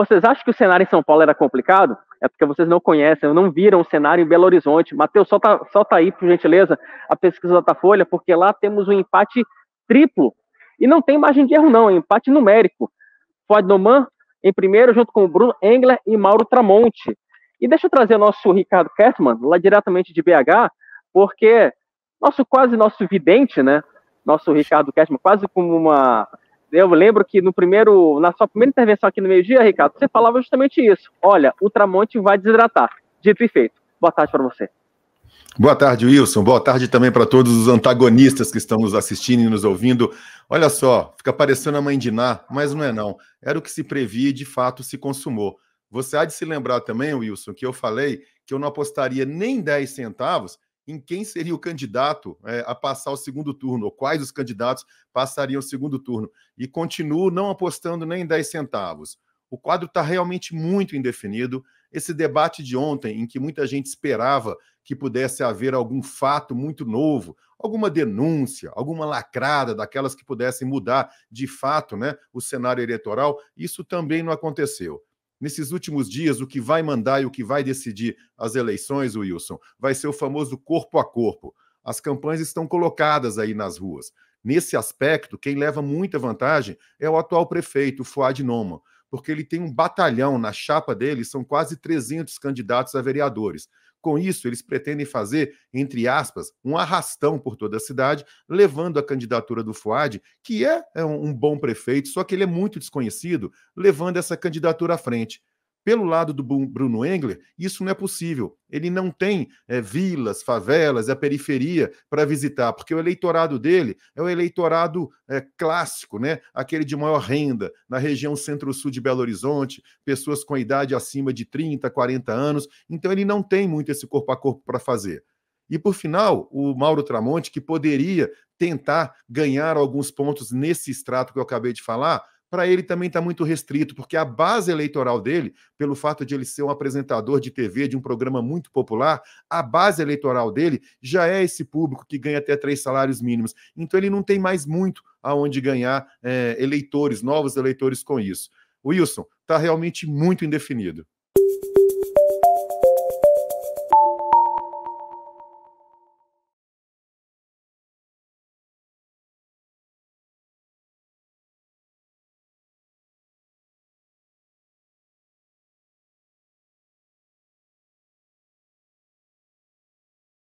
Vocês acham que o cenário em São Paulo era complicado? É porque vocês não conhecem, não viram o cenário em Belo Horizonte. Matheus, solta, solta aí, por gentileza, a pesquisa da Folha, porque lá temos um empate triplo. E não tem margem de erro, não, é empate numérico. Ford Noman em primeiro, junto com o Bruno Engler e Mauro Tramonte. E deixa eu trazer nosso Ricardo Kertman, lá diretamente de BH, porque nosso quase nosso vidente, né? Nosso Ricardo Kertman, quase como uma eu lembro que no primeiro, na sua primeira intervenção aqui no meio-dia, Ricardo, você falava justamente isso. Olha, o Tramonte vai desidratar. Dito e feito. Boa tarde para você. Boa tarde, Wilson. Boa tarde também para todos os antagonistas que estão nos assistindo e nos ouvindo. Olha só, fica parecendo a mãe de Ná, mas não é não. Era o que se previa e de fato se consumou. Você há de se lembrar também, Wilson, que eu falei que eu não apostaria nem 10 centavos em quem seria o candidato é, a passar o segundo turno, ou quais os candidatos passariam o segundo turno. E continuo não apostando nem 10 centavos. O quadro está realmente muito indefinido. Esse debate de ontem, em que muita gente esperava que pudesse haver algum fato muito novo, alguma denúncia, alguma lacrada daquelas que pudessem mudar de fato né, o cenário eleitoral, isso também não aconteceu nesses últimos dias, o que vai mandar e o que vai decidir as eleições, Wilson, vai ser o famoso corpo a corpo. As campanhas estão colocadas aí nas ruas. Nesse aspecto, quem leva muita vantagem é o atual prefeito, Fuad Noma, porque ele tem um batalhão na chapa dele, são quase 300 candidatos a vereadores. Com isso, eles pretendem fazer, entre aspas, um arrastão por toda a cidade, levando a candidatura do Fuad, que é, é um bom prefeito, só que ele é muito desconhecido, levando essa candidatura à frente. Pelo lado do Bruno Engler, isso não é possível. Ele não tem é, vilas, favelas, a é periferia para visitar, porque o eleitorado dele é o eleitorado é, clássico, né? aquele de maior renda, na região centro-sul de Belo Horizonte, pessoas com idade acima de 30, 40 anos. Então, ele não tem muito esse corpo a corpo para fazer. E, por final, o Mauro Tramonte, que poderia tentar ganhar alguns pontos nesse extrato que eu acabei de falar, para ele também está muito restrito, porque a base eleitoral dele, pelo fato de ele ser um apresentador de TV de um programa muito popular, a base eleitoral dele já é esse público que ganha até três salários mínimos. Então ele não tem mais muito aonde ganhar é, eleitores, novos eleitores com isso. Wilson, está realmente muito indefinido.